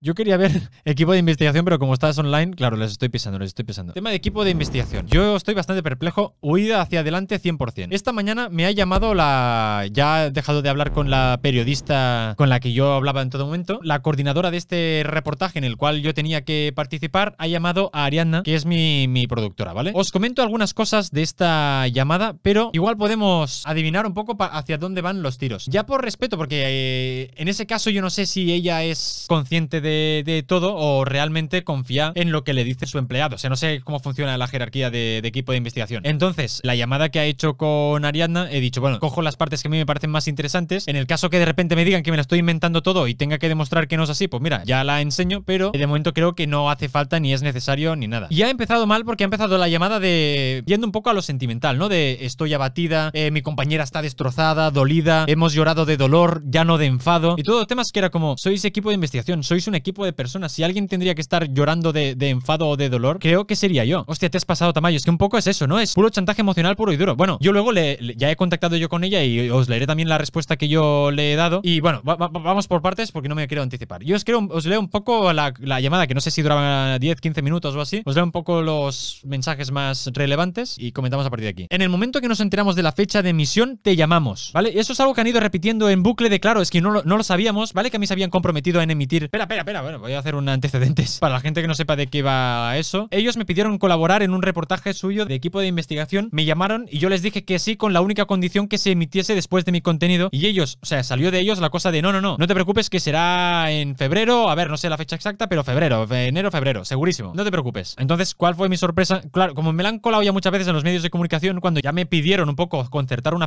Yo quería ver equipo de investigación, pero como estás online, claro, les estoy pisando, les estoy pisando. Tema de equipo de investigación. Yo estoy bastante perplejo. Huida hacia adelante 100%. Esta mañana me ha llamado la... Ya he dejado de hablar con la periodista con la que yo hablaba en todo momento. La coordinadora de este reportaje en el cual yo tenía que participar ha llamado a Arianna, que es mi, productora, ¿vale? Os comento algunas cosas de esta llamada, pero igual podemos adivinar un poco hacia dónde van los tiros. Ya por respeto, porque eh, en ese caso yo no sé si ella es consciente de de, todo o realmente confía en lo que le dice su empleado. O sea, no sé cómo funciona la jerarquía de, equipo de investigación. Entonces, la llamada que ha hecho con Ariadna, he dicho, bueno, cojo las partes que a mí me parecen más interesantes. En el caso que de repente me digan que me la estoy inventando todo y tenga que demostrar que no es así, pues mira, ya la enseño, pero de momento creo que no hace falta ni es necesario ni nada. Y ha empezado mal porque ha empezado la llamada de... yendo un poco a lo sentimental, ¿no? De estoy abatida, eh, mi compañera está destrozada, dolida, hemos llorado de dolor, ya no de enfado. Y todo temas que era como, sois equipo de investigación, sois una equipo de personas. Si alguien tendría que estar llorando de, enfado o de dolor, creo que sería yo. Hostia, te has pasado, tamaño. Es que un poco es eso, ¿no? Es puro chantaje emocional puro y duro. Bueno, yo luego le, ya he contactado yo con ella y os leeré también la respuesta que yo le he dado. Y bueno, vamos por partes porque no me quiero anticipar. Yo os, leo un poco la, llamada, que no sé si duraba 10, 15 minutos o así. Os leo un poco los mensajes más relevantes y comentamos a partir de aquí. En el momento que nos enteramos de la fecha de emisión, te llamamos, ¿vale? Eso es algo que han ido repitiendo en bucle de claro, es que no lo, sabíamos, ¿vale? Que a mí se habían comprometido en emitir. Espera, espera, espera, bueno, voy a hacer un antecedentes. Para la gente que no sepa de qué va eso, ellos me pidieron colaborar en un reportaje suyo de equipo de investigación, me llamaron y yo les dije que sí con la única condición que se emitiese después de mi contenido y ellos, o sea, salió de ellos la cosa de no, no, no, no te preocupes que será en febrero, a ver, no sé la fecha exacta, pero febrero, enero, febrero, segurísimo, no te preocupes. Entonces, ¿cuál fue mi sorpresa? Claro, como me la han colado ya muchas veces en los medios de comunicación, cuando ya me pidieron un poco concertar una,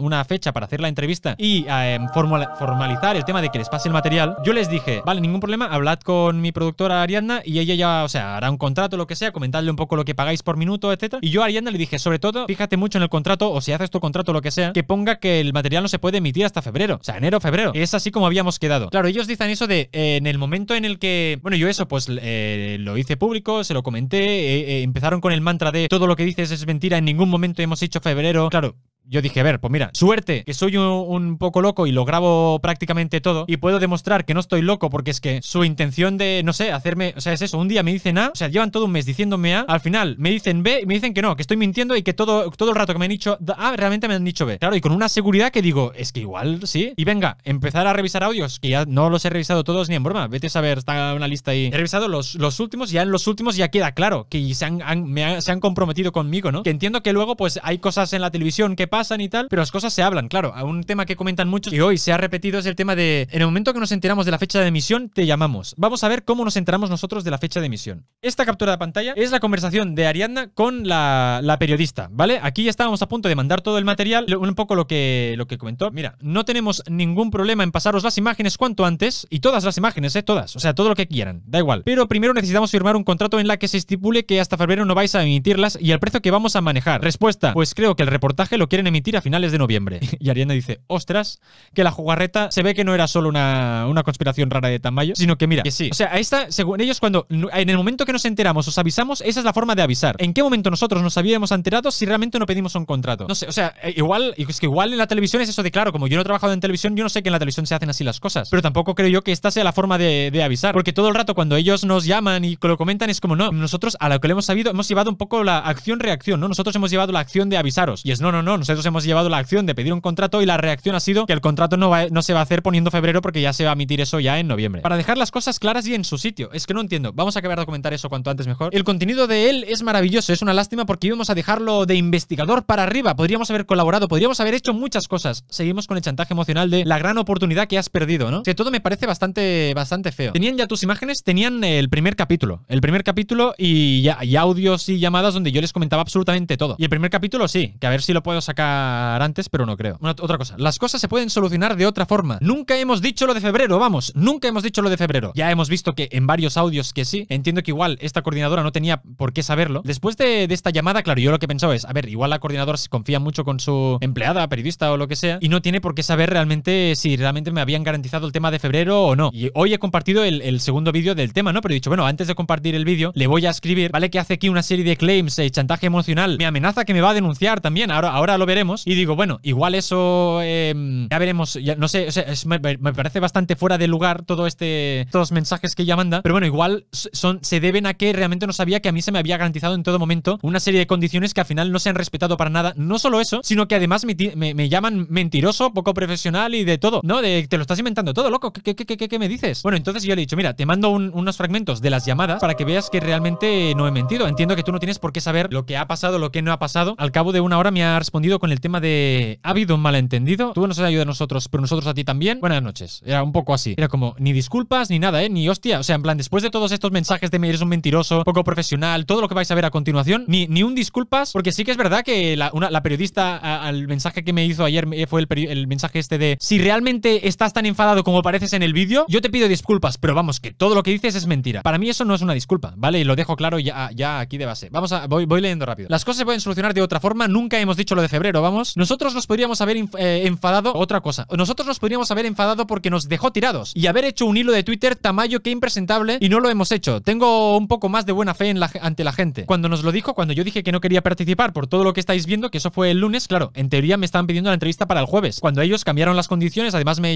una, fecha para hacer la entrevista y eh, formalizar el tema de que les pase el material, yo les dije, vale, ningún ningún problema, hablad con mi productora Ariadna y ella ya, o sea, hará un contrato, lo que sea, comentadle un poco lo que pagáis por minuto, etcétera. Y yo a Ariadna le dije, sobre todo, fíjate mucho en el contrato, o si haces tu contrato, lo que sea, que ponga que el material no se puede emitir hasta febrero. O sea, enero, febrero. Es así como habíamos quedado. Claro, ellos dicen eso de eh, en el momento en el que. Bueno, yo eso, pues eh, lo hice público, se lo comenté. Eh, empezaron con el mantra de todo lo que dices es mentira, en ningún momento hemos hecho febrero. Claro, yo dije, a ver, pues mira, suerte, que soy un, poco loco y lo grabo prácticamente todo y puedo demostrar que no estoy loco porque es que su intención de, no sé, hacerme, o sea, es eso, un día me dicen A, o sea, llevan todo un mes diciéndome A, al final me dicen B y me dicen que no, que estoy mintiendo y que todo, todo el rato que me han dicho A, ah, realmente me han dicho B. Claro, y con una seguridad que digo, es que igual sí. Y venga, empezar a revisar audios, que ya no los he revisado todos ni en broma, vete a saber, está una lista ahí. He revisado los, últimos y ya en los últimos ya queda claro que se han comprometido conmigo, ¿no? Que entiendo que luego pues hay cosas en la televisión que pasan y tal, pero las cosas se hablan, claro. Un tema que comentan muchos y hoy se ha repetido es el tema de en el momento que nos enteramos de la fecha de emisión, te llamamos. Vamos a ver cómo nos enteramos nosotros de la fecha de emisión. Esta captura de pantalla es la conversación de Ariadna con la, periodista, ¿vale? Aquí ya estábamos a punto de mandar todo el material, un poco lo que, lo que comentó. Mira, no tenemos ningún problema en pasaros las imágenes cuanto antes, y todas las imágenes, ¿eh? Todas, o sea, todo lo que quieran, da igual. Pero primero necesitamos firmar un contrato en la que se estipule que hasta febrero no vais a emitirlas y el precio que vamos a manejar. Respuesta, pues creo que el reportaje lo quieren emitir a finales de noviembre. Y Ariana dice, ostras, que la jugarreta se ve que no era solo una, conspiración rara de Tamayo, sino que mira, que sí. O sea, esta, según ellos, cuando en el momento que nos enteramos, os avisamos, esa es la forma de avisar. ¿En qué momento nosotros nos habíamos enterado si realmente no pedimos un contrato? No sé, o sea, eh, igual, es que igual en la televisión es eso de claro, como yo no he trabajado en televisión, yo no sé que en la televisión se hacen así las cosas. Pero tampoco creo yo que esta sea la forma de, avisar. Porque todo el rato cuando ellos nos llaman y lo comentan es como, no, nosotros a lo que le hemos sabido hemos llevado un poco la acción-reacción, ¿no? Nosotros hemos llevado la acción de avisaros. Y es, no, no, no, nosotros hemos llevado la acción de pedir un contrato y la reacción ha sido que el contrato no, se va a hacer poniendo febrero porque ya se va a emitir eso ya en noviembre. Para dejar las cosas claras y en su sitio. Es que no entiendo. Vamos a acabar de comentar eso cuanto antes mejor. El contenido de él es maravilloso. Es una lástima porque íbamos a dejarlo de investigador para arriba. Podríamos haber colaborado, podríamos haber hecho muchas cosas. Seguimos con el chantaje emocional de la gran oportunidad que has perdido, ¿no? Que todo me parece bastante, bastante feo. Tenían ya tus imágenes, tenían el primer capítulo. El primer capítulo y, y audios y llamadas donde yo les comentaba absolutamente todo. Y el primer capítulo sí, que a ver si lo puedo sacar antes, pero no creo. otra cosa, las cosas se pueden solucionar de otra forma. Nunca hemos dicho lo de febrero, vamos, nunca hemos dicho lo de febrero. Ya hemos visto que en varios audios que sí, entiendo que igual esta coordinadora no tenía por qué saberlo. Después de, esta llamada, claro, yo lo que he pensado es, a ver, igual la coordinadora se confía mucho con su empleada, periodista o lo que sea, y no tiene por qué saber realmente si realmente me habían garantizado el tema de febrero o no. Y hoy he compartido el, segundo vídeo del tema, ¿no? Pero he dicho, bueno, antes de compartir el vídeo, le voy a escribir, ¿vale? Que hace aquí una serie de claims, y chantaje emocional, me amenaza que me va a denunciar también, ahora, ahora lo veo y digo, bueno, igual eso em, ya veremos, no sé, me, parece bastante fuera de lugar todo este, todos mensajes que ella manda, pero bueno, igual son, se deben a que realmente no sabía que a mí se me había garantizado en todo momento una serie de condiciones que al final no se han respetado para nada. No solo eso, sino que además me, llaman mentiroso, poco profesional y de todo, ¿no? De, te lo estás inventando todo, loco, ¿qué, qué, qué, qué me dices? Bueno, entonces yo le he dicho, mira, te mando unos fragmentos de las llamadas para que veas que realmente no he mentido. Entiendo que tú no tienes por qué saber lo que ha pasado, lo que no ha pasado. Al cabo de una hora me ha respondido con el tema de ha habido un malentendido, tú nos has ayudado a nosotros, pero nosotros a ti también. Buenas noches. Era un poco así. Era como ni disculpas ni nada, ¿eh? Ni hostia. O sea, en plan, después de todos estos mensajes de me eres un mentiroso, poco profesional, todo lo que vais a ver a continuación, ni, un disculpas, porque sí que es verdad que la, periodista al mensaje que me hizo ayer eh, fue el, mensaje este de si realmente estás tan enfadado como pareces en el vídeo, yo te pido disculpas, pero vamos, que todo lo que dices es mentira. Para mí eso no es una disculpa, ¿vale? Y lo dejo claro ya, ya aquí de base. Vamos a, voy, voy leyendo rápido. Las cosas se pueden solucionar de otra forma, nunca hemos dicho lo de febrero pero vamos, nosotros nos podríamos haber eh, enfadado. Otra cosa, nosotros nos podríamos haber enfadado porque nos dejó tirados y haber hecho un hilo de Twitter tamayo, que impresentable y no lo hemos hecho. Tengo un poco más de buena fe ante la gente. Cuando nos lo dijo, cuando yo dije que no quería participar por todo lo que estáis viendo, que eso fue el lunes, claro, en teoría me estaban pidiendo la entrevista para el jueves. Cuando ellos cambiaron las condiciones, además me,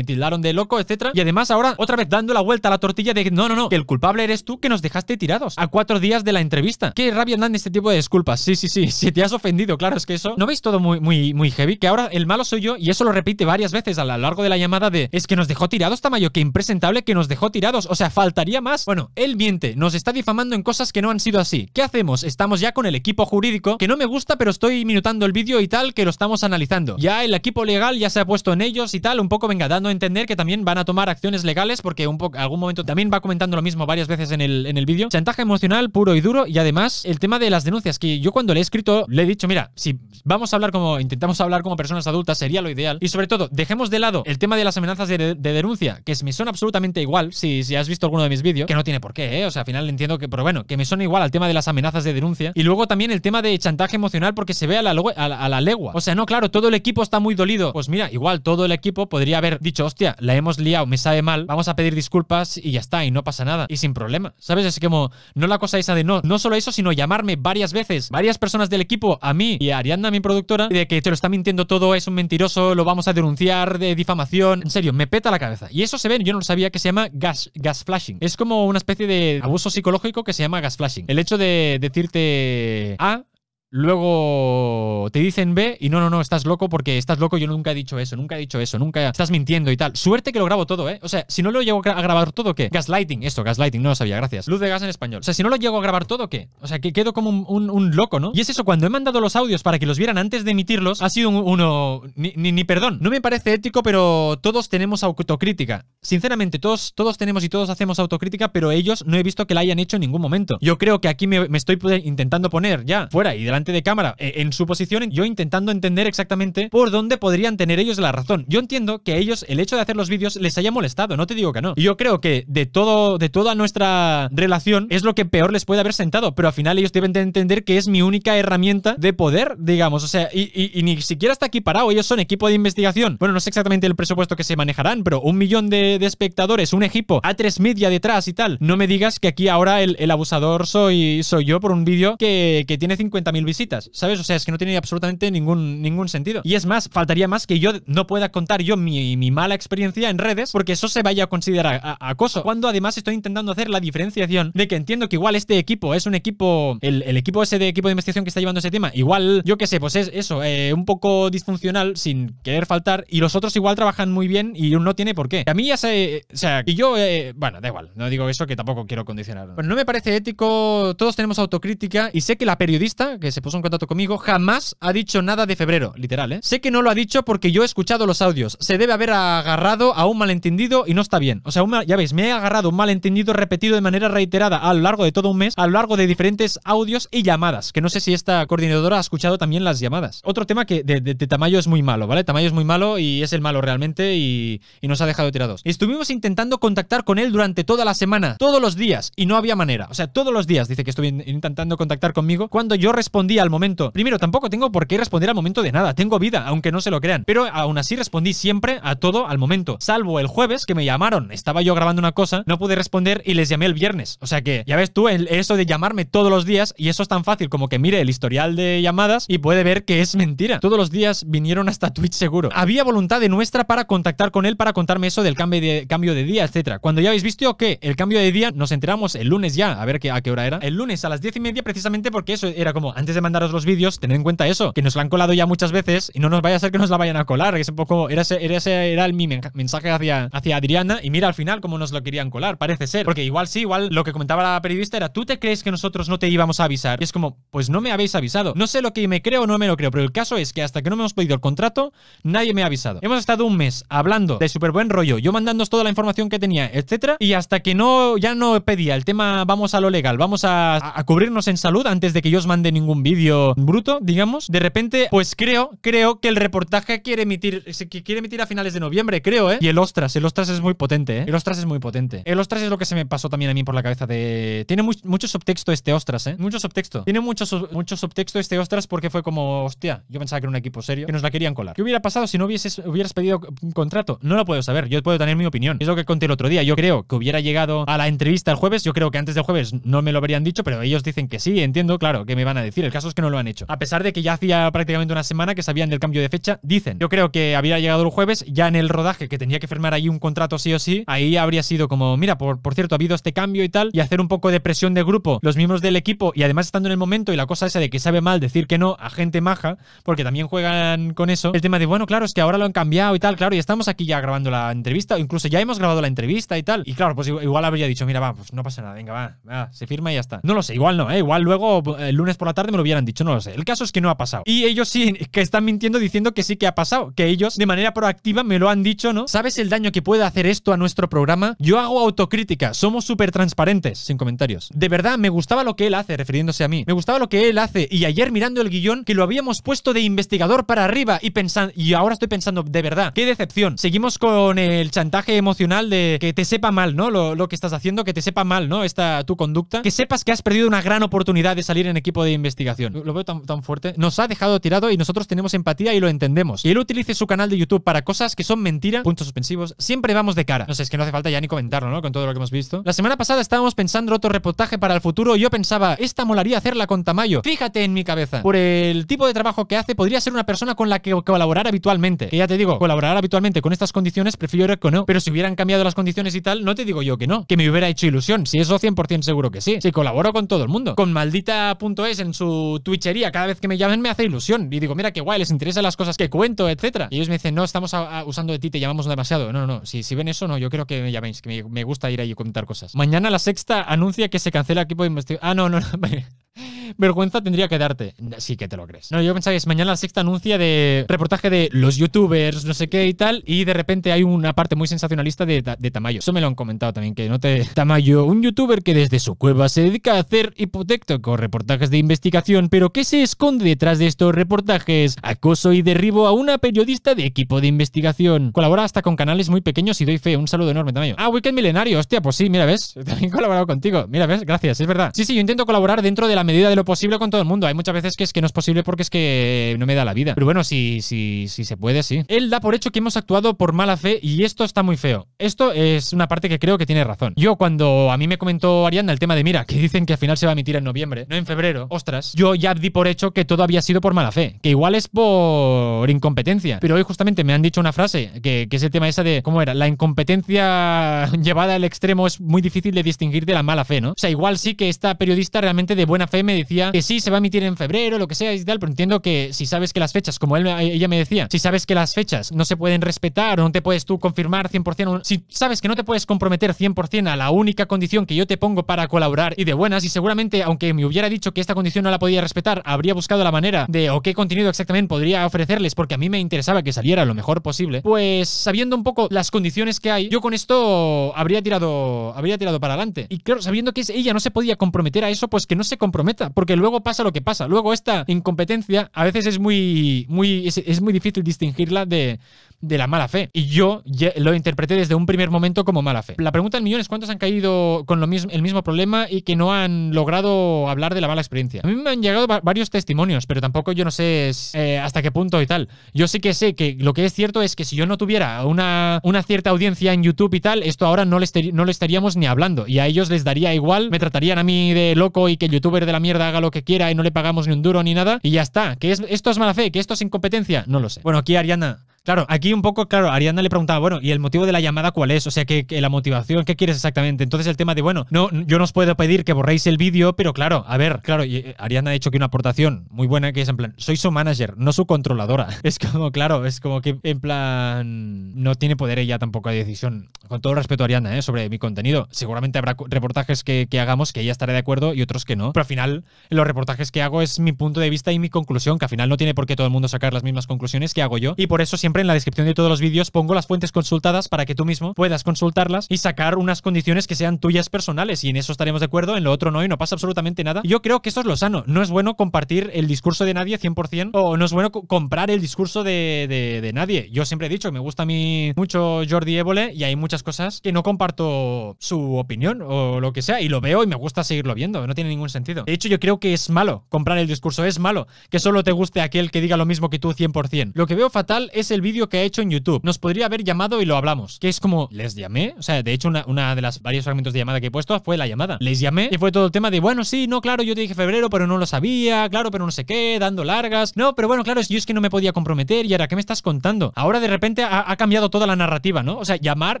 tildaron de loco, etcétera. Y además ahora otra vez dando la vuelta a la tortilla de que no, no, no, que el culpable eres tú que nos dejaste tirados a cuatro días de la entrevista. Qué rabia dan este tipo de disculpas. Sí, sí, sí, si te has ofendido, claro, es que eso. ¿No veis todo muy, muy, muy heavy, que ahora el malo soy yo y eso lo repite varias veces a lo largo de la llamada de es que nos dejó tirados, Tamayo, que impresentable que nos dejó tirados, o sea, faltaría más. Bueno, él miente, nos está difamando en cosas que no han sido así. ¿Qué hacemos? Estamos ya con el equipo jurídico, que no me gusta, pero estoy minutando el vídeo y tal, que lo estamos analizando. Ya el equipo legal ya se ha puesto en ellos y tal, un poco, venga, dando a entender que también van a tomar acciones legales, porque un poco, algún momento también va comentando lo mismo varias veces en el, en el vídeo. Chantaje emocional puro y duro, y además el tema de las denuncias, que yo cuando le he escrito le he dicho, mira, si vamos vamos a hablar como intentamos hablar como personas adultas, sería lo ideal. Y sobre todo, dejemos de lado el tema de las amenazas de, denuncia, que me son absolutamente igual, si, si, has visto alguno de mis vídeos, que no tiene por qué, ¿eh? O sea, al final entiendo que, pero bueno, que me son igual al tema de las amenazas de denuncia. Y luego también el tema de chantaje emocional, porque se ve a la, a legua. O sea, no, claro, todo el equipo está muy dolido. Pues mira, igual todo el equipo podría haber dicho, hostia, la hemos liado, me sabe mal, vamos a pedir disculpas y ya está, y no pasa nada. Y sin problema, ¿sabes? Es como, no la cosa esa de no, no solo eso, sino llamarme varias veces, varias personas del equipo, a mí y a Arianda productora de que te lo está mintiendo todo, es un mentiroso, lo vamos a denunciar de difamación. En serio, me peta la cabeza. Y eso se ve, yo no lo sabía, que se llama gas, gas flashing. Es como una especie de abuso psicológico que se llama gas flashing. El hecho de decirte A Luego te dicen B y no, no, no, estás loco porque estás loco. Yo nunca he dicho eso, nunca he dicho eso, nunca estás mintiendo y tal. Suerte que lo grabo todo, ¿eh? O sea, si no lo llego a grabar todo, ¿qué? Gaslighting, esto, gaslighting, no lo sabía, gracias. Luz de gas en español. O sea, si no lo llego a grabar todo, ¿qué? O sea, que quedo como un, loco, ¿no? Y es eso, cuando he mandado los audios para que los vieran antes de emitirlos, ha sido un, uno. Ni, perdón. No me parece ético, pero todos tenemos autocrítica. Sinceramente, todos, todos tenemos y todos hacemos autocrítica, pero ellos no he visto que la hayan hecho en ningún momento. Yo creo que aquí me, estoy intentando poner ya fuera y delante de cámara, eh, en su posición, yo intentando entender exactamente por dónde podrían tener ellos la razón. Yo entiendo que ellos el hecho de hacer los vídeos les haya molestado, no te digo que no. Y yo creo que de todo, de toda nuestra relación es lo que peor les puede haber sentado, pero al final ellos deben de entender que es mi única herramienta de poder, digamos, o sea, y, ni siquiera está aquí parado, ellos son equipo de investigación. Bueno, no sé exactamente el presupuesto que se manejarán, pero un millón de, espectadores, un equipo, a tres Media detrás y tal. No me digas que aquí ahora el, abusador soy, soy yo por un vídeo que, que tiene 50.000 visitas, ¿sabes? O sea, es que no tiene absolutamente ningún, ningún sentido. Y es más, faltaría más que yo no pueda contar yo mi, mala experiencia en redes porque eso se vaya a considerar acoso. Cuando además estoy intentando hacer la diferenciación de que entiendo que igual este equipo es un equipo, el, equipo ese de equipo de investigación que está llevando ese tema, igual, yo qué sé, pues es eso, eh, un poco disfuncional sin querer faltar y los otros igual trabajan muy bien y uno no tiene por qué. A mí ya sé, o sea, y yo, eh, bueno, da igual, no digo eso que tampoco quiero condicionar. Pues no me parece ético, todos tenemos autocrítica y sé que la periodista, que se se puso en contacto conmigo jamás ha dicho nada de febrero, literal, ¿eh? Sé que no lo ha dicho porque yo he escuchado los audios. Se debe haber agarrado a un malentendido y no está bien. O sea, ya veis, me he agarrado un malentendido repetido de manera reiterada a lo largo de todo un mes, a lo largo de diferentes audios y llamadas, que no sé si esta coordinadora ha escuchado también las llamadas. Otro tema que de, Tamayo es muy malo, ¿vale? Tamayo es muy malo y es el malo realmente y, y nos ha dejado tirados. Estuvimos intentando contactar con él durante toda la semana, todos los días, y no había manera. O sea, todos los días dice que estuve intentando contactar conmigo cuando yo respondí al momento. Primero, tampoco tengo por qué responder al momento de nada. Tengo vida, aunque no se lo crean. Pero aún así respondí siempre a todo al momento. Salvo el jueves que me llamaron. Estaba yo grabando una cosa, no pude responder y les llamé el viernes. O sea que, ya ves tú, eso de llamarme todos los días y eso es tan fácil como que mire el historial de llamadas y puede ver que es mentira. Todos los días vinieron hasta Twitch seguro. Había voluntad de nuestra para contactar con él para contarme eso del cambio de, cambio de día, etcétera. Cuando ya habéis visto que el cambio de día nos enteramos el lunes ya, a ver qué, a qué hora era. El lunes a las diez y media precisamente porque eso era como antes mandaros los vídeos, tened en cuenta eso, que nos la han colado ya muchas veces y no nos vaya a ser que nos la vayan a colar. Que es un poco, era ese, era, el, mi mensaje hacia, hacia Adriana y mira al final cómo nos lo querían colar, parece ser. Porque igual sí, igual lo que comentaba la periodista era, ¿tú te crees que nosotros no te íbamos a avisar? Y es como, pues no me habéis avisado. No sé lo que me creo o no me lo creo, pero el caso es que hasta que no me hemos pedido el contrato, nadie me ha avisado. Hemos estado un mes hablando de súper buen rollo, yo mandándoos toda la información que tenía, etcétera, y hasta que no ya no pedía el tema vamos a lo legal, vamos a cubrirnos en salud antes de que yo os mande ningún vídeo vídeo bruto, digamos, de repente, pues creo, creo que el reportaje quiere emitir, quiere emitir a finales de noviembre, creo, ¿eh? Y el ostras, el ostras es muy potente, ¿eh? El ostras es muy potente. El ostras es lo que se me pasó también a mí por la cabeza de... Tiene mucho subtexto este ostras, ¿eh? Mucho subtexto. Tiene mucho, subtexto este ostras porque fue como, hostia, yo pensaba que era un equipo serio, que nos la querían colar. ¿Qué hubiera pasado si no hubieses, hubieras pedido un contrato? No lo puedo saber, yo puedo tener mi opinión. Es lo que conté el otro día. Yo creo que hubiera llegado a la entrevista el jueves, yo creo que antes del jueves no me lo habrían dicho, pero ellos dicen que sí, entiendo, claro, que me van a decir el casos que no lo han hecho. A pesar de que ya hacía prácticamente una semana que sabían del cambio de fecha, dicen, yo creo que había llegado el jueves, ya en el rodaje, que tenía que firmar ahí un contrato sí o sí, ahí habría sido como, mira, por, cierto, ha habido este cambio y tal, y hacer un poco de presión de grupo, los miembros del equipo, y además estando en el momento y la cosa esa de que sabe mal decir que no a gente maja, porque también juegan con eso, el tema de, bueno, claro, es que ahora lo han cambiado y tal, claro, y estamos aquí ya grabando la entrevista, o incluso ya hemos grabado la entrevista y tal, y claro, pues igual habría dicho, mira, va, pues no pasa nada, venga, va, se firma y ya está. No lo sé, igual no, ¿eh? igual luego eh, el lunes por la tarde lo hubieran dicho, no lo sé. El caso es que no ha pasado. Y ellos sí que están mintiendo diciendo que sí que ha pasado, que ellos de manera proactiva me lo han dicho, ¿no? ¿Sabes el daño que puede hacer esto a nuestro programa? Yo hago autocrítica, somos súper transparentes, sin comentarios. De verdad, me gustaba lo que él hace, refiriéndose a mí. Me gustaba lo que él hace y ayer mirando el guión que lo habíamos puesto de investigador para arriba y pensando, y ahora estoy pensando, de verdad, qué decepción. Seguimos con el chantaje emocional de que te sepa mal, ¿no? Lo, lo que estás haciendo, que te sepa mal, ¿no? Esta tu conducta. Que sepas que has perdido una gran oportunidad de salir en equipo de investigación lo veo tan, fuerte. Nos ha dejado tirado y nosotros tenemos empatía y lo entendemos. Y él utilice su canal de YouTube para cosas que son mentira, puntos suspensivos. Siempre vamos de cara. No sé, es que no hace falta ya ni comentarlo, ¿no? Con todo lo que hemos visto. La semana pasada estábamos pensando otro reportaje para el futuro yo pensaba, esta molaría hacerla con Tamayo. Fíjate en mi cabeza. Por el tipo de trabajo que hace, podría ser una persona con la que colaborar habitualmente. Que ya te digo, colaborar habitualmente con estas condiciones, prefiero que no. Pero si hubieran cambiado las condiciones y tal, no te digo yo que no. Que me hubiera hecho ilusión. Si eso 100% seguro que sí. Si colaboro con todo el mundo. Con maldita.es en su Twitchería, cada vez que me llamen me hace ilusión. Y digo, mira qué guay, les interesan las cosas que cuento, etcétera. Y ellos me dicen, no, estamos usando de ti, te llamamos demasiado. No, no, no. Si, si ven eso, no, yo creo que me llaméis, que me, gusta ir ahí y comentar cosas. Mañana la sexta anuncia que se cancela el equipo de investigación. Ah, no, no, no. vergüenza tendría que darte. Sí que te lo crees. No, yo pensaba que mañana la sexta anuncia de reportaje de los youtubers, no sé qué y tal, y de repente hay una parte muy sensacionalista de, Tamayo. Eso me lo han comentado también, que no te... Tamayo, un youtuber que desde su cueva se dedica a hacer hipotécticos reportajes de investigación, pero ¿qué se esconde detrás de estos reportajes? Acoso y derribo a una periodista de equipo de investigación. Colabora hasta con canales muy pequeños y doy fe. Un saludo enorme, Tamayo. Ah, Weekend Milenario, hostia, pues sí, mira, ¿ves? También he colaborado contigo. Mira, ¿ves? Gracias, es verdad. Sí, sí, yo intento colaborar dentro de la medida de posible con todo el mundo. Hay muchas veces que es que no es posible porque es que no me da la vida. Pero bueno, si, si, si se puede, sí. Él da por hecho que hemos actuado por mala fe y esto está muy feo. Esto es una parte que creo que tiene razón. Yo, cuando a mí me comentó Arianda el tema de mira, que dicen que al final se va a emitir en noviembre, no en febrero, ostras, yo ya di por hecho que todo había sido por mala fe, que igual es por incompetencia. Pero hoy justamente me han dicho una frase que, que es el tema esa de, ¿cómo era? La incompetencia llevada al extremo es muy difícil de distinguir de la mala fe, ¿no? O sea, igual sí que esta periodista realmente de buena fe me dice que sí, se va a emitir en febrero, lo que sea y pero entiendo que si sabes que las fechas, como ella me decía, si sabes que las fechas no se pueden respetar o no te puedes tú confirmar 100%, si sabes que no te puedes comprometer 100% a la única condición que yo te pongo para colaborar y de buenas, y seguramente, aunque me hubiera dicho que esta condición no la podía respetar, habría buscado la manera de o qué contenido exactamente podría ofrecerles, porque a mí me interesaba que saliera lo mejor posible, pues sabiendo un poco las condiciones que hay, yo con esto habría tirado, habría tirado para adelante. Y claro, sabiendo que ella no se podía comprometer a eso, pues que no se comprometa, porque luego pasa lo que pasa. Luego esta incompetencia a veces es muy, muy, es, muy difícil distinguirla de, de la mala fe. Y yo lo interpreté desde un primer momento como mala fe. La pregunta del millón es cuántos han caído con lo mismo, el mismo problema y que no han logrado hablar de la mala experiencia. A mí me han llegado varios testimonios, pero tampoco yo no sé eh, hasta qué punto y tal. Yo sí que sé que lo que es cierto es que si yo no tuviera una, una cierta audiencia en YouTube y tal, esto ahora no le, no le estaríamos ni hablando. Y a ellos les daría igual, me tratarían a mí de loco y que el youtuber de la mierda haga lo que quiera y no le pagamos ni un duro ni nada y ya está. ¿Que esto es mala fe? ¿Que esto es incompetencia? No lo sé. Bueno, aquí Ariana Claro, aquí un poco, claro, Ariana le preguntaba, bueno, ¿y el motivo de la llamada cuál es? O sea, que, la motivación, ¿qué quieres exactamente? Entonces el tema de, bueno, no, yo no os puedo pedir que borréis el vídeo, pero claro, a ver, claro, y eh, Ariana ha dicho que una aportación muy buena que es en plan, soy su manager, no su controladora. Es como, claro, es como que en plan, no tiene poder ella tampoco de decisión. Con todo respeto, Ariana, ¿eh? sobre mi contenido. Seguramente habrá reportajes que, que hagamos que ella estará de acuerdo y otros que no. Pero al final, los reportajes que hago es mi punto de vista y mi conclusión, que al final no tiene por qué todo el mundo sacar las mismas conclusiones que hago yo. Y por eso siempre en la descripción de todos los vídeos pongo las fuentes consultadas para que tú mismo puedas consultarlas y sacar unas condiciones que sean tuyas personales. Y en eso estaremos de acuerdo, en lo otro no, y no pasa absolutamente nada. Yo creo que eso es lo sano. No es bueno compartir el discurso de nadie 100% o no es bueno comprar el discurso de, nadie. Yo siempre he dicho que me gusta a mí mucho Jordi Évole y hay muchas cosas que no comparto su opinión o lo que sea y lo veo y me gusta seguirlo viendo. No tiene ningún sentido. De hecho, yo creo que es malo comprar el discurso. Es malo que solo te guste aquel que diga lo mismo que tú 100%. Lo que veo fatal es el el vídeo que ha hecho en YouTube. Nos podría haber llamado y lo hablamos. Que es como, les llamé. O sea, de hecho, una, de las varios fragmentos de llamada que he puesto fue la llamada. Les llamé y fue todo el tema de, bueno, sí, no, claro, yo te dije febrero, pero no lo sabía, claro, pero no sé qué, dando largas. No, pero bueno, claro, yo es que no me podía comprometer y ahora, ¿qué me estás contando? Ahora de repente ha, cambiado toda la narrativa, ¿no? O sea, llamar,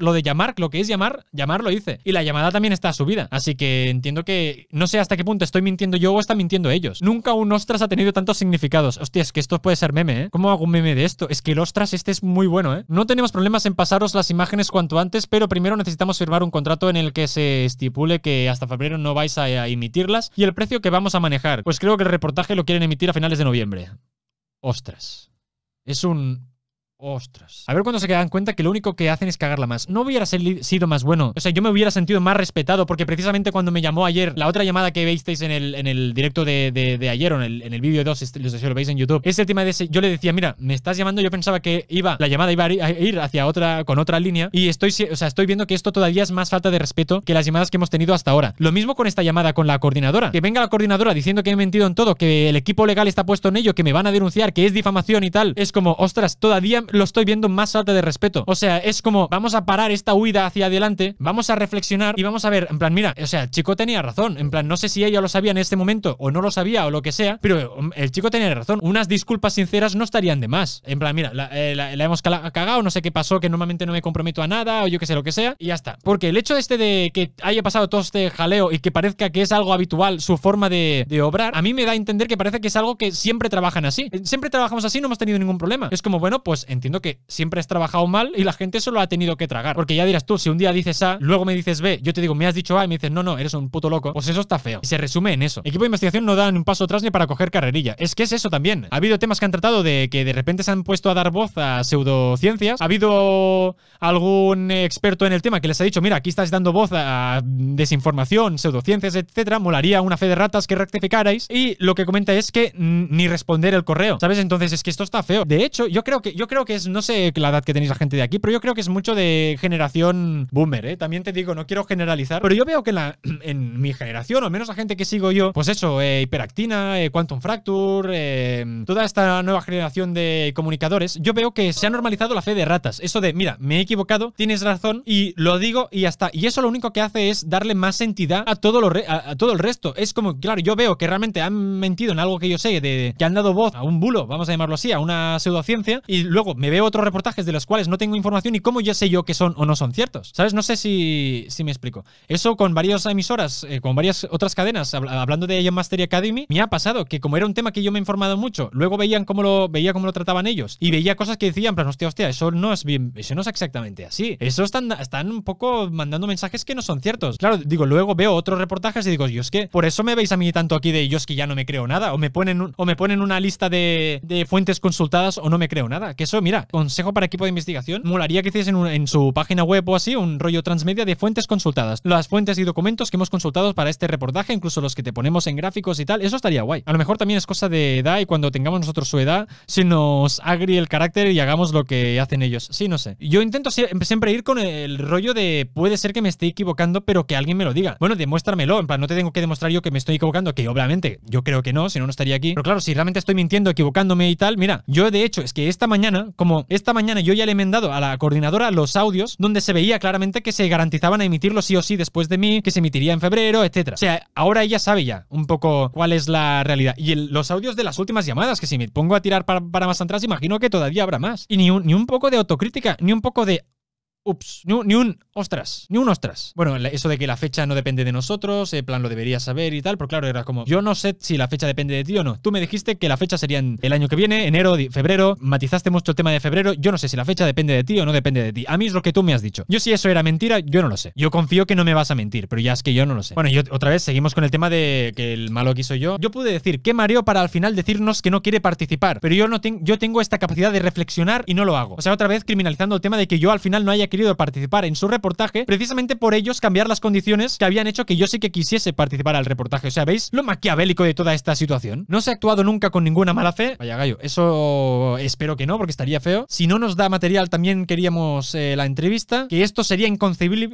lo de llamar, lo que es llamar, llamar lo hice. Y la llamada también está subida. Así que entiendo que no sé hasta qué punto estoy mintiendo yo o están mintiendo ellos. Nunca un ostras ha tenido tantos significados. Hostia, es que esto puede ser meme, ¿eh? ¿Cómo hago un meme de esto? Es que el ostras este es muy bueno, ¿eh? No tenemos problemas en pasaros las imágenes cuanto antes, pero primero necesitamos firmar un contrato en el que se estipule que hasta febrero no vais a emitirlas y el precio que vamos a manejar. Pues creo que el reportaje lo quieren emitir a finales de noviembre. Ostras. Es un Ostras. A ver cuando se dan cuenta que lo único que hacen es cagarla más. No hubiera sido más bueno. O sea, yo me hubiera sentido más respetado porque precisamente cuando me llamó ayer, la otra llamada que veisteis en el, en el directo de, ayer o en el, en el vídeo 2, este, si lo veis en YouTube, ese tema de ese, yo le decía, mira, me estás llamando, yo pensaba que iba, la llamada iba a ir hacia otra, con otra línea y estoy, o sea, estoy viendo que esto todavía es más falta de respeto que las llamadas que hemos tenido hasta ahora. Lo mismo con esta llamada con la coordinadora. Que venga la coordinadora diciendo que he mentido en todo, que el equipo legal está puesto en ello, que me van a denunciar, que es difamación y tal. Es como, ostras, todavía lo estoy viendo más alta de respeto. O sea, es como, vamos a parar esta huida hacia adelante, vamos a reflexionar y vamos a ver, en plan, mira, o sea, el chico tenía razón, en plan, no sé si ella lo sabía en este momento o no lo sabía o lo que sea, pero mm, el chico tenía razón, unas disculpas sinceras no estarían de más. En plan, mira, la, eh, hemos cagado, no sé qué pasó, que normalmente no me comprometo a nada o yo qué sé, lo que sea, y ya está. Porque el hecho este de que haya pasado todo este jaleo y que parezca que es algo habitual su forma de, de obrar, a mí me da a entender que parece que es algo que siempre trabajan así. Eh, siempre trabajamos así, no hemos tenido ningún problema. Es como, bueno, pues entiendo que siempre has trabajado mal y la gente solo ha tenido que tragar. Porque ya dirás tú, si un día dices A, luego me dices B, yo te digo, me has dicho A y me dices, no, no, eres un puto loco, pues eso está feo. Y se resume en eso. Equipo de investigación no dan un paso atrás ni para coger carrerilla. Es que es eso también. Ha habido temas que han tratado de que de repente se han puesto a dar voz a pseudociencias. Ha habido algún experto en el tema que les ha dicho, mira, aquí estáis dando voz a desinformación, pseudociencias, etcétera. Molaría una fe de ratas que rectificarais. Y lo que comenta es que ni responder el correo. ¿Sabes? Entonces es que esto está feo. De hecho, yo creo que, yo creo que es, no sé la edad que tenéis la gente de aquí, pero yo creo que es mucho de generación boomer, ¿eh? También te digo, no quiero generalizar, pero yo veo que en, la, en mi generación, o menos la gente que sigo yo, pues eso, eh, hiperactina, eh, quantum fracture, eh, toda esta nueva generación de comunicadores, yo veo que se ha normalizado la fe de ratas. Eso de, mira, me he equivocado, tienes razón y lo digo y ya está. Y eso lo único que hace es darle más entidad a todo, lo a, a todo el resto. Es como, claro, yo veo que realmente han mentido en algo que yo sé, de, que han dado voz a un bulo, vamos a llamarlo así, a una pseudociencia, y luego me veo otros reportajes de los cuales no tengo información y cómo ya sé yo que son o no son ciertos. ¿Sabes? No sé si, si me explico. Eso con varias emisoras, eh, con varias otras cadenas, hablando de ella Mastery Academy, me ha pasado que como era un tema que yo me he informado mucho, luego veían cómo lo, veía cómo lo trataban ellos y veía cosas que decían, Pero hostia, hostia, eso no es bien, eso no es exactamente así. Eso están, están un poco mandando mensajes que no son ciertos. Claro, digo, luego veo otros reportajes y digo, yo es que por eso me veis a mí tanto aquí de ellos que ya no me creo nada, o me ponen, o me ponen una lista de, de fuentes consultadas o no me creo nada, que eso mira, consejo para equipo de investigación, molaría que hiciesen en, su página web o así un rollo transmedia de fuentes consultadas. Las fuentes y documentos que hemos consultado para este reportaje, incluso los que te ponemos en gráficos y tal, eso estaría guay. A lo mejor también es cosa de edad y cuando tengamos nosotros su edad, si nos agri el carácter y hagamos lo que hacen ellos. Sí, no sé. Yo intento siempre ir con el rollo de puede ser que me esté equivocando, pero que alguien me lo diga. Bueno, demuéstramelo, en plan, no te tengo que demostrar yo que me estoy equivocando, que obviamente yo creo que no, si no, no estaría aquí. Pero claro, si realmente estoy mintiendo, equivocándome y tal, mira, yo de hecho es que esta mañana, como esta mañana yo ya le he mandado a la coordinadora los audios donde se veía claramente que se garantizaban a emitirlos sí o sí después de mí, que se emitiría en febrero, etcétera. O sea, ahora ella sabe ya un poco cuál es la realidad. Y los audios de las últimas llamadas, que si me pongo a tirar para, más atrás, imagino que todavía habrá más. Y ni ni un poco de autocrítica, ni un poco de, ups, ni un, ostras, ni un ostras. Bueno, eso de que la fecha no depende de nosotros, el plan lo debería saber y tal, pero claro, era como, yo no sé si la fecha depende de ti o no. Tú me dijiste que la fecha sería el año que viene, enero, febrero, matizaste mucho el tema de febrero, yo no sé si la fecha depende de ti o no depende de ti. A mí es lo que tú me has dicho. Yo si eso era mentira, yo no lo sé. Yo confío que no me vas a mentir, pero ya es que yo no lo sé. Bueno, y otra vez seguimos con el tema de que el malo soy yo. Yo pude decir qué mareo para al final decirnos que no quiere participar, pero yo no tengo yo tengo esta capacidad de reflexionar y no lo hago. O sea, otra vez criminalizando el tema de que yo al final no haya querido participar en su reportaje, precisamente por ellos cambiar las condiciones que habían hecho que yo sí que quisiese participar al reportaje. O sea, ¿veis lo maquiavélico de toda esta situación? No se ha actuado nunca con ninguna mala fe. Vaya gallo, eso espero que no, porque estaría feo. Si no nos da material, también queríamos eh, la entrevista, que esto sería inconcebible,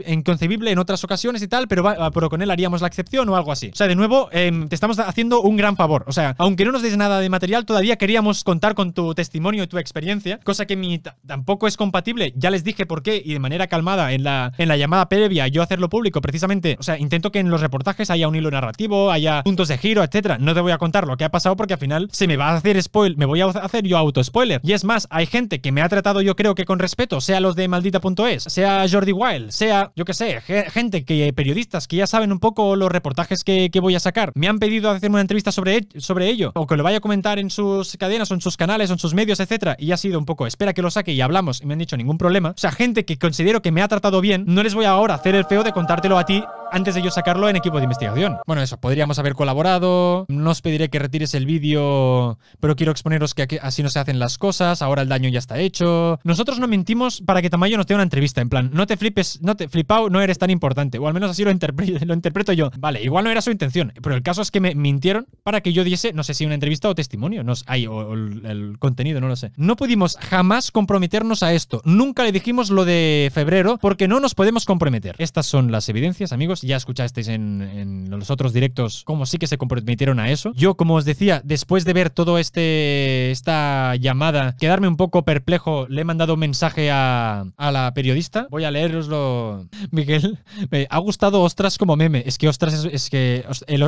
en otras ocasiones y tal, pero, pero con él haríamos la excepción o algo así. O sea, de nuevo, em, te estamos haciendo un gran favor. O sea, aunque no nos des nada de material, todavía queríamos contar con tu testimonio y tu experiencia, cosa que mi tampoco es compatible. Ya les dije por qué de manera calmada en la, en la llamada previa, yo hacerlo público precisamente, o sea, intento que en los reportajes haya un hilo narrativo, haya puntos de giro, etcétera. No te voy a contar lo que ha pasado porque al final se me va a hacer spoil, me voy a hacer yo auto spoiler. Y es más, hay gente que me ha tratado yo creo que con respeto, sea los de maldita.es, sea Jordi Wild, sea, yo que sé, gente que periodistas que ya saben un poco los reportajes que, voy a sacar, me han pedido hacer una entrevista sobre, e, sobre ello o que lo vaya a comentar en sus cadenas o en sus canales o en sus medios, etcétera, y ha sido un poco, espera que lo saque y hablamos y me han dicho ningún problema. O sea, gente que considero que me ha tratado bien, no les voy ahora hacer el feo de contártelo a ti antes de yo sacarlo en equipo de investigación. Bueno, eso, podríamos haber colaborado, no os pediré que retires el vídeo, pero quiero exponeros que así no se hacen las cosas, ahora el daño ya está hecho. Nosotros no mentimos para que Tamayo nos dé una entrevista, en plan, no te flipes, no te flipao, no eres tan importante, o al menos así lo, interpreto yo. Vale, igual no era su intención, pero el caso es que me mintieron para que yo diese, no sé si una entrevista o testimonio, no hay, o, el contenido, no lo sé. No pudimos jamás comprometernos a esto, nunca le dijimos lo de febrero, porque no nos podemos comprometer. Estas son las evidencias, amigos. Ya escuchasteis en, los otros directos cómo sí que se comprometieron a eso. Yo, como os decía, después de ver todo este esta llamada, quedarme un poco perplejo, le he mandado un mensaje a, a la periodista. Voy a leeroslo. Miguel, me ha gustado ostras como meme. Es que ostras es, que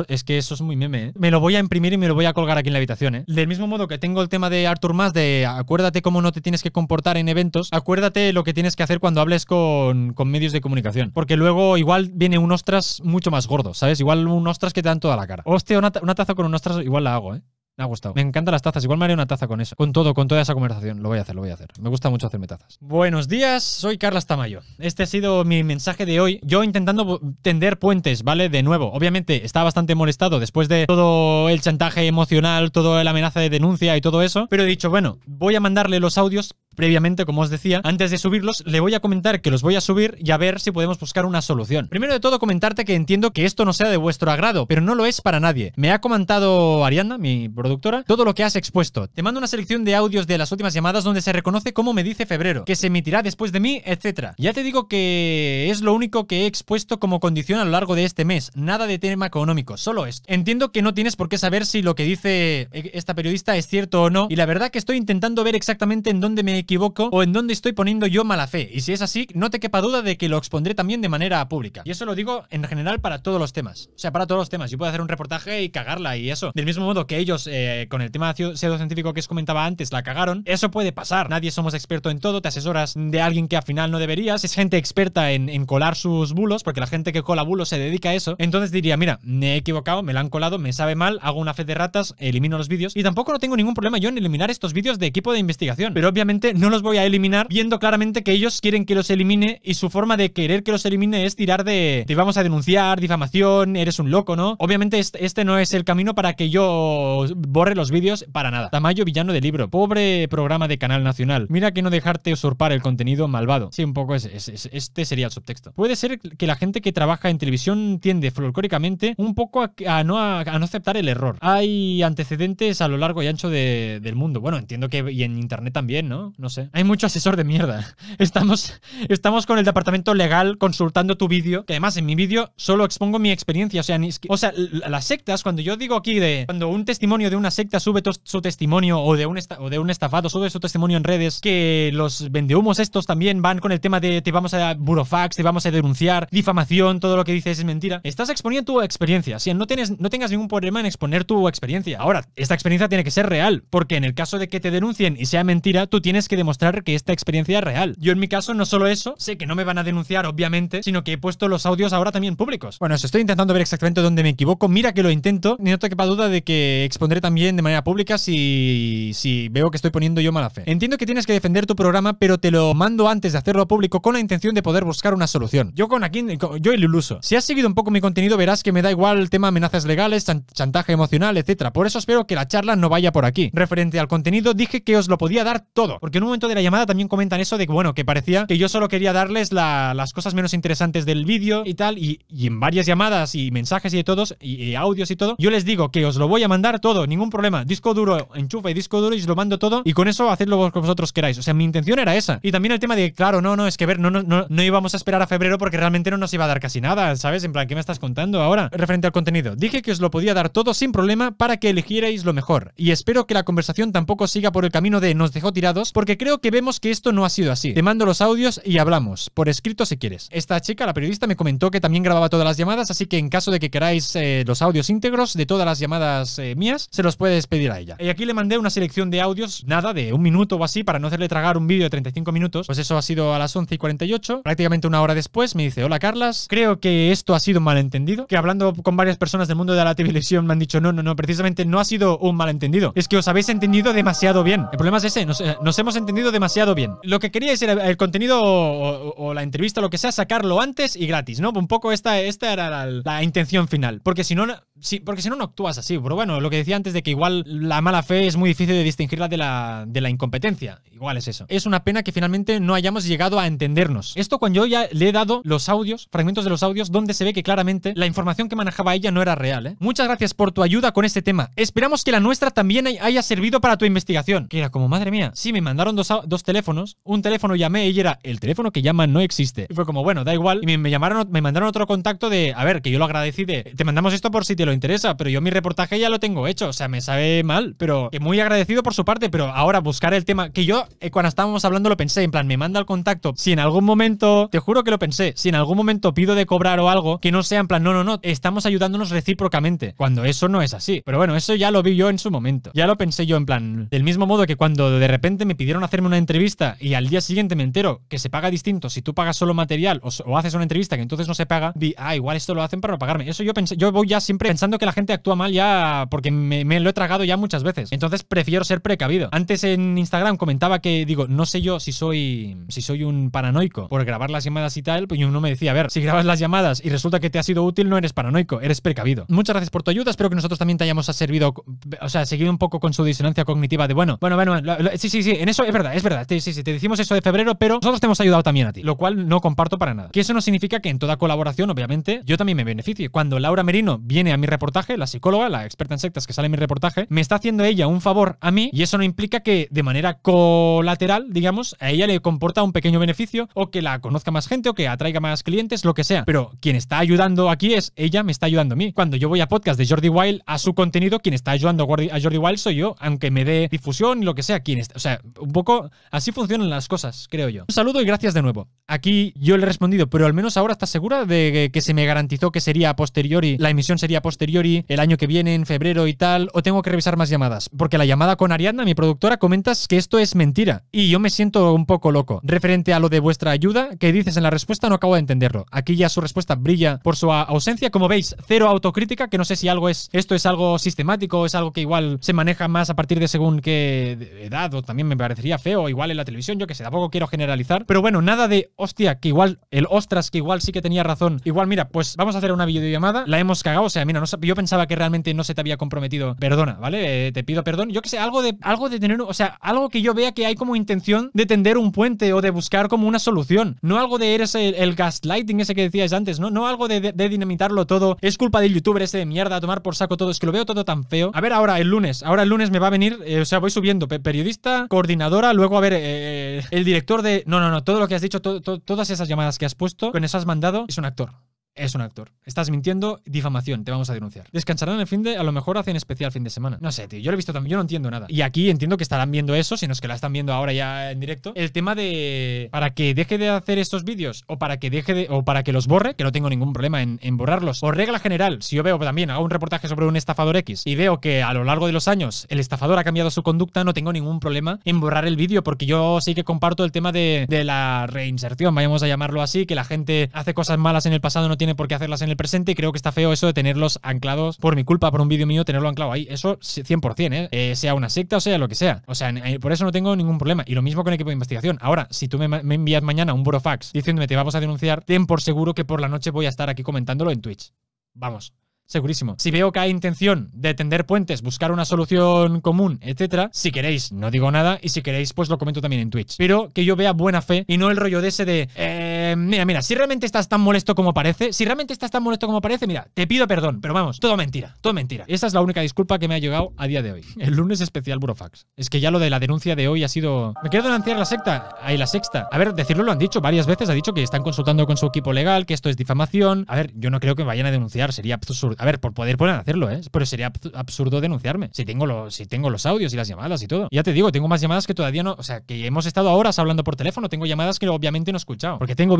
es que eso es muy meme. ¿eh? Me lo voy a imprimir y me lo voy a colgar aquí en la habitación. ¿eh? Del mismo modo que tengo el tema de Arthur más de acuérdate cómo no te tienes que comportar en eventos, acuérdate lo que tienes que hacer cuando cuando hables con, medios de comunicación. Porque luego igual viene un ostras mucho más gordo, ¿sabes? Igual un ostras que te dan toda la cara. Hostia, una, taza con un ostras igual la hago, ¿eh? Me ha gustado. Me encantan las tazas. Igual me haré una taza con eso. Con todo, con toda esa conversación. Lo voy a hacer, lo voy a hacer. Me gusta mucho hacerme tazas. Buenos días, soy Carlas Tamayo. Este ha sido mi mensaje de hoy. Yo intentando tender puentes, ¿vale? De nuevo. Obviamente estaba bastante molestado después de todo el chantaje emocional, toda la amenaza de denuncia y todo eso. Pero he dicho, bueno, voy a mandarle los audios previamente, como os decía, antes de subirlos, le voy a comentar que los voy a subir y a ver si podemos buscar una solución. Primero de todo, comentarte que entiendo que esto no sea de vuestro agrado, pero no lo es para nadie. Me ha comentado Arianda, mi productora, todo lo que has expuesto. Te mando una selección de audios de las últimas llamadas donde se reconoce cómo me dice febrero, que se emitirá después de mí, etc. Ya te digo que es lo único que he expuesto como condición a lo largo de este mes. Nada de tema económico, solo esto. Entiendo que no tienes por qué saber si lo que dice e-, esta periodista es cierto o no, y la verdad que estoy intentando ver exactamente en dónde me he equivoco o en dónde estoy poniendo yo mala fe. Y si es así, no te quepa duda de que lo expondré también de manera pública. Y eso lo digo en general para todos los temas. O sea, para todos los temas. Yo puedo hacer un reportaje y cagarla y eso. Del mismo modo que ellos eh, con el tema pseudocientífico que os comentaba antes la cagaron, eso puede pasar. Nadie somos experto en todo, te asesoras de alguien que al final no deberías. Es gente experta en colar sus bulos, porque la gente que cola bulos se dedica a eso. Entonces diría, mira, me he equivocado, me la han colado, me sabe mal, hago una fe de ratas, elimino los vídeos. Y tampoco no tengo ningún problema yo en eliminar estos vídeos de equipo de investigación. Pero obviamente no los voy a eliminar, viendo claramente que ellos quieren que los elimine y su forma de querer que los elimine es tirar de te vamos a denunciar, difamación, eres un loco, ¿no? Obviamente este, este no es el camino para que yo borre los vídeos para nada. Tamayo, villano de libro. Pobre programa de Canal Nacional. Mira que no dejarte usurpar el contenido malvado. Sí, un poco es, este sería el subtexto. Puede ser que la gente que trabaja en televisión tiende folclóricamente un poco a, no, a, no, aceptar el error. Hay antecedentes a lo largo y ancho del mundo. Bueno, entiendo que y en internet también, ¿no? No sé. Hay mucho asesor de mierda. Estamos, estamos con el departamento legal consultando tu vídeo, que además en mi vídeo solo expongo mi experiencia. O sea, o sea, las sectas, cuando yo digo aquí de cuando un testimonio de una secta sube su testimonio o de, un o de un estafado sube su testimonio en redes, que los vendehumos estos también van con el tema de te vamos a burofax, te vamos a denunciar, difamación, todo lo que dices es mentira. Estás exponiendo tu experiencia. O no, tienes, no tengas ningún problema en exponer tu experiencia. Ahora, esta experiencia tiene que ser real, porque en el caso de que te denuncien y sea mentira, tú tienes que demostrar que esta experiencia es real. Yo en mi caso no solo eso, sé que no me van a denunciar obviamente, sino que he puesto los audios ahora también públicos. Bueno, estoy intentando ver exactamente dónde me equivoco, mira que lo intento, ni no te quepa duda de que expondré también de manera pública si, veo que estoy poniendo yo mala fe. Entiendo que tienes que defender tu programa, pero te lo mando antes de hacerlo público con la intención de poder buscar una solución. Yo con aquí, yo el iluso. Si has seguido un poco mi contenido verás que me da igual el tema amenazas legales, chantaje emocional, etcétera. Por eso espero que la charla no vaya por aquí. Referente al contenido dije que os lo podía dar todo, porque momento de la llamada también comentan eso de que, bueno, que parecía que yo solo quería darles las cosas menos interesantes del vídeo y tal, y, en varias llamadas y mensajes y de todos, y, audios y todo, yo les digo que os lo voy a mandar todo, ningún problema, disco duro, enchufa y disco duro y os lo mando todo, y con eso hacedlo que vosotros queráis. O sea, mi intención era esa. Y también el tema de, claro, no, no, es que ver, no, no, no, no íbamos a esperar a febrero porque realmente no nos iba a dar casi nada, ¿sabes? En plan, ¿qué me estás contando ahora? Referente al contenido, dije que os lo podía dar todo sin problema para que eligierais lo mejor, y espero que la conversación tampoco siga por el camino de nos dejó tirados, porque creo que vemos que esto no ha sido así. Te mando los audios y hablamos, por escrito si quieres. Esta chica, la periodista, me comentó que también grababa todas las llamadas, así que en caso de que queráis eh, los audios íntegros de todas las llamadas eh, mías, se los puedes pedir a ella. Y aquí le mandé una selección de audios, nada, de un minuto o así, para no hacerle tragar un vídeo de 35 minutos. Pues eso ha sido a las 11 y 48. Prácticamente una hora después me dice, hola Carlas, creo que esto ha sido un malentendido. Que hablando con varias personas del mundo de la televisión me han dicho, no, no, no, precisamente no ha sido un malentendido. Es que os habéis entendido demasiado bien. El problema es ese, nos eh, hemos entendido demasiado bien. Lo que quería es el contenido o, la entrevista, lo que sea, sacarlo antes y gratis, ¿no? Un poco esta, esta era la intención final. Porque si no, Sí, porque si no, no actúas así. Pero bueno, lo que decía antes de que igual la mala fe es muy difícil de distinguirla de la, de la incompetencia. Igual es eso. Es una pena que finalmente no hayamos llegado a entendernos. Esto cuando yo ya le he dado los audios, fragmentos de los audios, donde se ve que claramente la información que manejaba ella no era real. ¿eh? Muchas gracias por tu ayuda con este tema. Esperamos que la nuestra también haya servido para tu investigación. Que era como, madre mía, sí, me mandaron dos, teléfonos. Un teléfono llamé y era, el teléfono que llama no existe. Y fue como, bueno, da igual. Y me, llamaron, me mandaron otro contacto de, a ver, que yo lo agradecí de, te mandamos esto por si te lo interesa, pero yo mi reportaje ya lo tengo hecho, o sea, me sabe mal, pero muy agradecido por su parte, pero ahora buscar el tema, que yo eh, cuando estábamos hablando lo pensé, en plan, me manda el contacto, si en algún momento, te juro que lo pensé, si en algún momento pido de cobrar o algo, que no sea en plan, no, no, no, estamos ayudándonos recíprocamente, cuando eso no es así, pero bueno, eso ya lo vi yo en su momento, ya lo pensé yo en plan, del mismo modo que cuando de repente me pidieron hacerme una entrevista y al día siguiente me entero que se paga distinto si tú pagas solo material o, haces una entrevista que entonces no se paga, vi, ah, igual esto lo hacen para pagarme, eso yo pensé, yo voy ya siempre pensando que la gente actúa mal ya porque me, lo he tragado ya muchas veces. Entonces prefiero ser precavido. Antes en Instagram comentaba que digo, no sé yo si soy si soy un paranoico por grabar las llamadas y tal, pues uno me decía, a ver, si grabas las llamadas y resulta que te ha sido útil, no eres paranoico, eres precavido. Muchas gracias por tu ayuda, espero que nosotros también te hayamos servido, o sea, seguido un poco con su disonancia cognitiva de, bueno, bueno, bueno, sí, sí, sí, en eso es verdad, es verdad, sí, sí, te decimos eso de febrero, pero nosotros te hemos ayudado también a ti, lo cual no comparto para nada. Que eso no significa que en toda colaboración, obviamente, yo también me beneficie. Cuando Laura Merino viene a mi reportaje, la psicóloga, la experta en sectas que sale en mi reportaje, me está haciendo ella un favor a mí y eso no implica que de manera colateral, digamos, a ella le comporta un pequeño beneficio o que la conozca más gente o que atraiga más clientes, lo que sea. Pero quien está ayudando aquí es ella, me está ayudando a mí. Cuando yo voy a podcast de Jordi Wild a su contenido, quien está ayudando a Jordi Wild soy yo, aunque me dé difusión y lo que sea, quien está, o sea, un poco así funcionan las cosas, creo yo. Un saludo y gracias de nuevo. Aquí yo le he respondido, pero al menos ahora está segura de que se me garantizó que sería posterior y la emisión sería posterior posteriori, el año que viene, en febrero y tal, o tengo que revisar más llamadas. Porque la llamada con Ariadna, mi productora, comentas que esto es mentira. Y yo me siento un poco loco. Referente a lo de vuestra ayuda, que dices en la respuesta, no acabo de entenderlo. Aquí ya su respuesta brilla por su ausencia. Como veis, cero autocrítica, que no sé si algo es, esto es algo sistemático, es algo que igual se maneja más a partir de según qué edad, o también me parecería feo, igual en la televisión, yo que sé, tampoco quiero generalizar. Pero bueno, nada de, hostia, que igual, el ostras, que igual sí que tenía razón. Igual, mira, pues vamos a hacer una videollamada, la hemos cagado, o sea, mira, yo pensaba que realmente no se te había comprometido. Perdona, ¿vale? Eh, te pido perdón. Yo que sé, algo de, algo de tener, o sea, algo que yo vea que hay como intención de tender un puente o de buscar como una solución. No algo de eres el, gaslighting ese que decías antes, ¿no? No algo de, dinamitarlo todo. Es culpa del youtuber ese de mierda, tomar por saco todo. Es que lo veo todo tan feo. A ver, ahora el lunes, ahora el lunes me va a venir, eh, o sea, voy subiendo periodista, coordinadora, luego a ver, eh, el director de. No, no, no, todo lo que has dicho, todas esas llamadas que has puesto, con eso has mandado, es un actor es un actor. Estás mintiendo, difamación, te vamos a denunciar. Descansarán el fin de, a lo mejor hacen especial fin de semana. No sé, tío, yo lo he visto también, yo no entiendo nada. Y aquí entiendo que estarán viendo eso, si no es que la están viendo ahora ya en directo. El tema de para que deje de hacer estos vídeos o para que deje o para que los borre, que no tengo ningún problema en, borrarlos. Por regla general, si yo veo también, hago un reportaje sobre un estafador X y veo que a lo largo de los años el estafador ha cambiado su conducta, no tengo ningún problema en borrar el vídeo porque yo sí que comparto el tema de, la reinserción, vayamos a llamarlo así, que la gente hace cosas malas en el pasado, no tiene por qué hacerlas en el presente y creo que está feo eso de tenerlos anclados por mi culpa, por un vídeo mío, tenerlo anclado ahí. Eso 100%, ¿eh? ¿eh? sea una secta o sea lo que sea. O sea, eh, por eso no tengo ningún problema. Y lo mismo con el equipo de investigación. Ahora, si tú me, envías mañana un burofax diciéndome te vamos a denunciar, ten por seguro que por la noche voy a estar aquí comentándolo en Twitch. Vamos segurísimo. Si veo que hay intención de tender puentes, buscar una solución común, etcétera, si queréis, no digo nada, y si queréis, pues lo comento también en Twitch. Pero que yo vea buena fe y no el rollo de ese de. Eh, mira, mira, si realmente estás tan molesto como parece, si realmente estás tan molesto como parece, mira, te pido perdón, pero vamos, todo mentira, todo mentira. Esa es la única disculpa que me ha llegado a día de hoy. El lunes especial Burofax. Es que ya lo de la denuncia de hoy ha sido. Me quiero denunciar la secta. Ahí la sexta. A ver, decirlo lo han dicho varias veces. Ha dicho que están consultando con su equipo legal, que esto es difamación. A ver, yo no creo que me vayan a denunciar. Sería absurdo. A ver, por poder pueden hacerlo, ¿eh? Pero sería absurdo denunciarme. Si tengo los, si tengo los audios y las llamadas y todo. ya te digo, tengo más llamadas que todavía no. O sea, que hemos estado horas hablando por teléfono. Tengo llamadas que obviamente no he escuchado. Porque tengo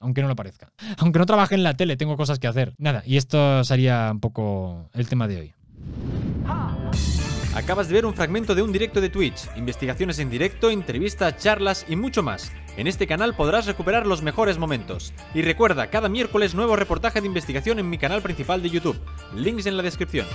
aunque no lo parezca. Aunque no trabaje en la tele, tengo cosas que hacer. Nada, y esto sería un poco el tema de hoy. Acabas de ver un fragmento de un directo de Twitch, investigaciones en directo, entrevistas, charlas y mucho más. En este canal podrás recuperar los mejores momentos. Y recuerda, cada miércoles nuevo reportaje de investigación en mi canal principal de YouTube. Links en la descripción.